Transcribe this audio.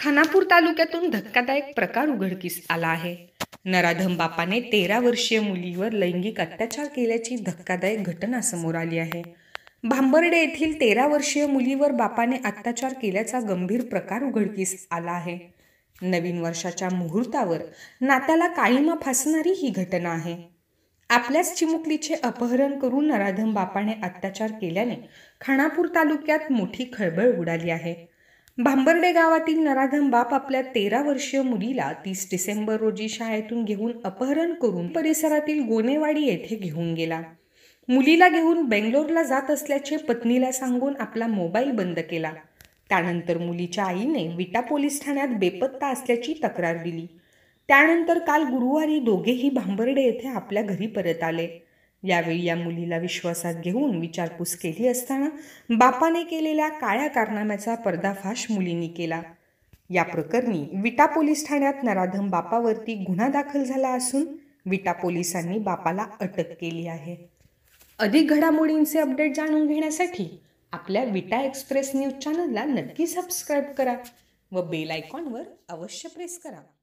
खानापूर तालुक्यातून धक्कादायक प्रकार उघडकीस आला आहे नराधम बापाने तेरा वर्षीय मुलीवर लैंगिक अत्याचार केल्याची धक्कादायक घटना समोर आली आहे भांबर्डे येथील तेरा वर्षीय मुलीवर बापाने अत्याचार केल्याचा गंभीर प्रकार उघडकीस आला आहे नवीन वर्षाच्या मुहूर्तावर नात्याला काळीमा फासणारी ही घटना आहे आपल्याच चिमुकलीचे अपहरण करून नराधम बापाने अत्याचार केल्याने खानापूर तालुक्यात मोठी खळबळ उडाली आहे भांबर्डे गावातील नराधम बाप आपल्या तेरा वर्षीय मुलीला तीस डिसेंबर रोजी शाळेतून घेऊन अपहरण करून परिसरातील गोनेवाडी येथे घेऊन गेला मुलीला घेऊन बेंगलोरला जात असल्याचे पत्नीला सांगून आपला मोबाईल बंद केला त्यानंतर मुलीच्या आईने विटा पोलीस ठाण्यात बेपत्ता असल्याची तक्रार दिली त्यानंतर काल गुरुवारी दोघेही भांबर्डे येथे आपल्या घरी परत आले यावेळी या मुलीला विश्वासात घेऊन विचारपूस केली असताना बापाने केलेल्या काळ्या कारनाम्याचा पर्दाफाश मुलीने केला या प्रकरणी विटा पोलीस ठाण्यात नराधम बापावरती गुन्हा दाखल झाला असून विटा पोलिसांनी बापाला अटक केली आहे अधिक घडामोडींचे अपडेट जाणून घेण्यासाठी आपल्या विटा एक्सप्रेस न्यूज चॅनलला नक्की सबस्क्राईब करा व बेल आयकॉनवर अवश्य प्रेस करा